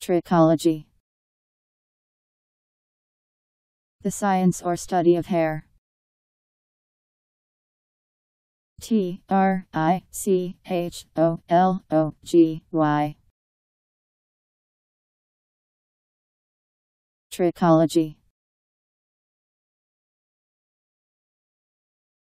Trichology The science or study of hair. T R I C H O L O G Y Trichology